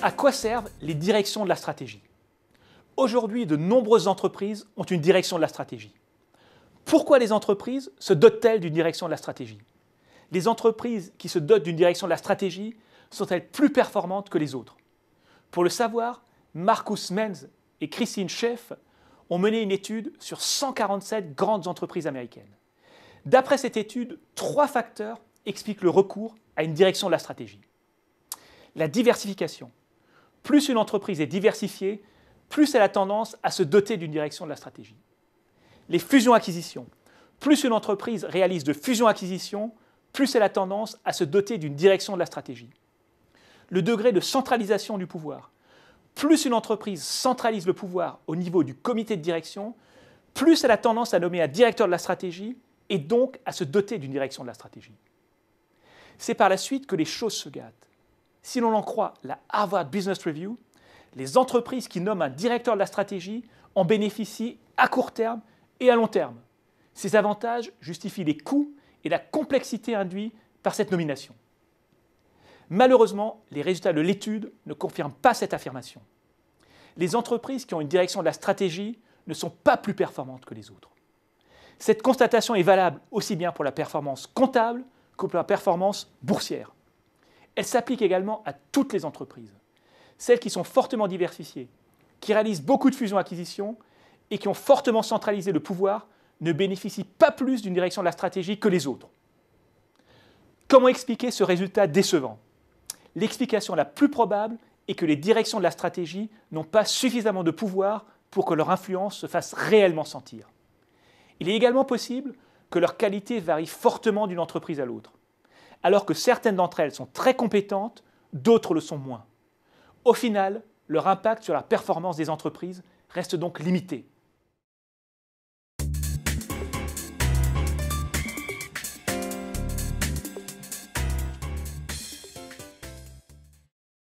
À quoi servent les directions de la stratégie Aujourd'hui, de nombreuses entreprises ont une direction de la stratégie. Pourquoi les entreprises se dotent-elles d'une direction de la stratégie Les entreprises qui se dotent d'une direction de la stratégie sont-elles plus performantes que les autres Pour le savoir, Marcus Menz et Christine Schaeff ont mené une étude sur 147 grandes entreprises américaines. D'après cette étude, trois facteurs expliquent le recours à une direction de la stratégie. La diversification plus une entreprise est diversifiée, plus elle a tendance à se doter d'une direction de la stratégie. Les fusions-acquisitions. Plus une entreprise réalise de fusions-acquisitions, plus elle a tendance à se doter d'une direction de la stratégie. Le degré de centralisation du pouvoir. Plus une entreprise centralise le pouvoir au niveau du comité de direction, plus elle a tendance à nommer un directeur de la stratégie et donc à se doter d'une direction de la stratégie. C'est par la suite que les choses se gâtent. Si l'on en croit la Harvard Business Review, les entreprises qui nomment un directeur de la stratégie en bénéficient à court terme et à long terme. Ces avantages justifient les coûts et la complexité induits par cette nomination. Malheureusement, les résultats de l'étude ne confirment pas cette affirmation. Les entreprises qui ont une direction de la stratégie ne sont pas plus performantes que les autres. Cette constatation est valable aussi bien pour la performance comptable que pour la performance boursière. Elle s'applique également à toutes les entreprises, celles qui sont fortement diversifiées, qui réalisent beaucoup de fusions-acquisitions et qui ont fortement centralisé le pouvoir ne bénéficient pas plus d'une direction de la stratégie que les autres. Comment expliquer ce résultat décevant L'explication la plus probable est que les directions de la stratégie n'ont pas suffisamment de pouvoir pour que leur influence se fasse réellement sentir. Il est également possible que leur qualité varie fortement d'une entreprise à l'autre alors que certaines d'entre elles sont très compétentes, d'autres le sont moins. Au final, leur impact sur la performance des entreprises reste donc limité.